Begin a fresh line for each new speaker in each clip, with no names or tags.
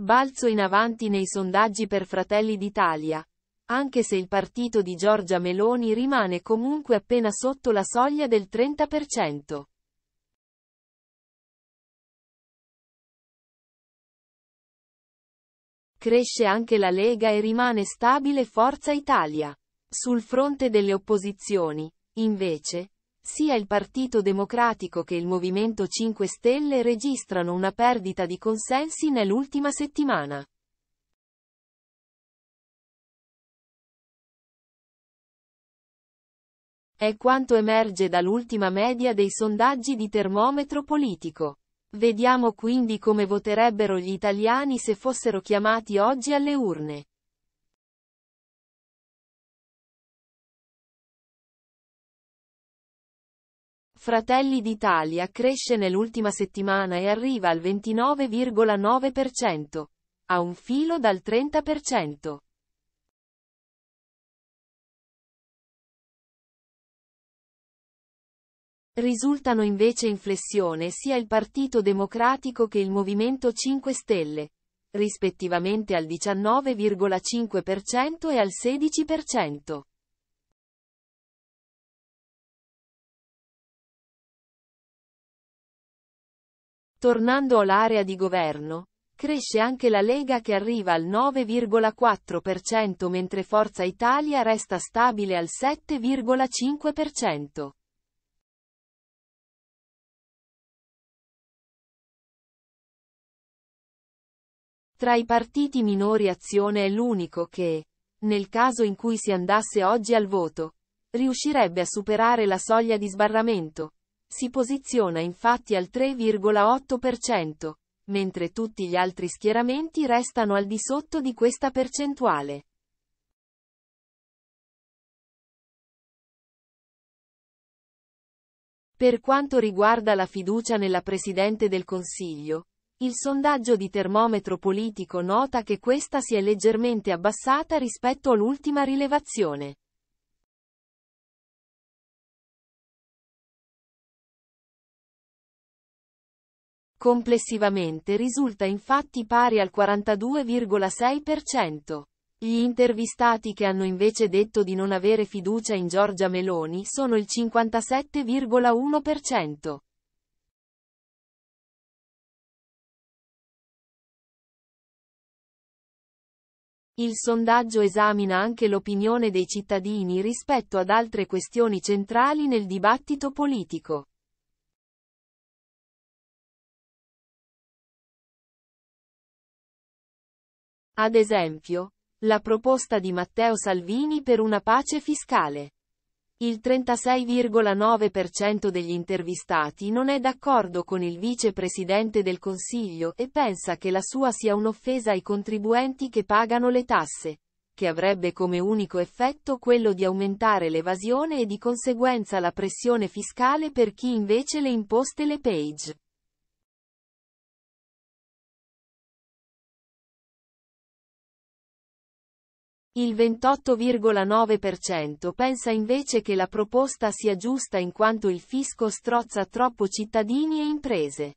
Balzo in avanti nei sondaggi per Fratelli d'Italia. Anche se il partito di
Giorgia Meloni rimane comunque appena sotto la soglia del 30%. Cresce anche la Lega e rimane stabile Forza Italia.
Sul fronte delle opposizioni, invece, sia il Partito Democratico che il Movimento 5 Stelle registrano una perdita di consensi nell'ultima
settimana. È quanto emerge dall'ultima media dei sondaggi
di termometro politico. Vediamo quindi come voterebbero gli italiani se
fossero chiamati oggi alle urne. Fratelli
d'Italia cresce nell'ultima settimana e arriva al 29,9%.
A un filo dal 30%. Risultano invece
in flessione sia il Partito Democratico che il Movimento 5 Stelle, rispettivamente al 19,5% e al 16%.
Tornando all'area di governo, cresce anche
la Lega che arriva al 9,4% mentre Forza Italia resta
stabile al 7,5%. Tra i partiti minori Azione è l'unico che, nel caso in cui si andasse
oggi al voto, riuscirebbe a superare la soglia di sbarramento, si posiziona infatti al 3,8%, mentre tutti gli altri schieramenti
restano al di sotto di questa percentuale. Per quanto
riguarda la fiducia nella Presidente del Consiglio, il sondaggio di termometro politico
nota che questa si è leggermente abbassata rispetto all'ultima rilevazione. Complessivamente risulta infatti pari al
42,6%. Gli intervistati che hanno invece detto di non avere fiducia in Giorgia Meloni sono il 57,1%.
Il sondaggio esamina anche l'opinione dei cittadini rispetto ad altre questioni centrali nel dibattito politico. Ad esempio, la proposta di Matteo Salvini per una pace
fiscale. Il 36,9% degli intervistati non è d'accordo con il vicepresidente del Consiglio e pensa che la sua sia un'offesa ai contribuenti che pagano le tasse, che avrebbe come unico effetto quello di aumentare l'evasione e di conseguenza la pressione fiscale per chi invece le
imposte le page. Il 28,9%
pensa invece che la proposta sia giusta in quanto il fisco strozza troppo
cittadini e imprese.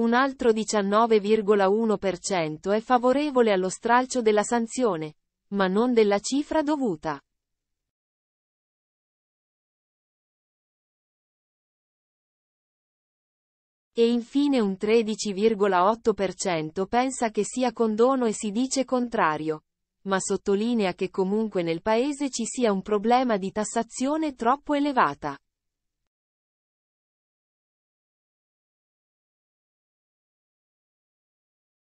Un altro 19,1%
è favorevole allo stralcio della sanzione, ma non della cifra dovuta.
E infine un 13,8%
pensa che sia condono e si dice contrario. Ma sottolinea che comunque nel
paese ci sia un problema di tassazione troppo elevata.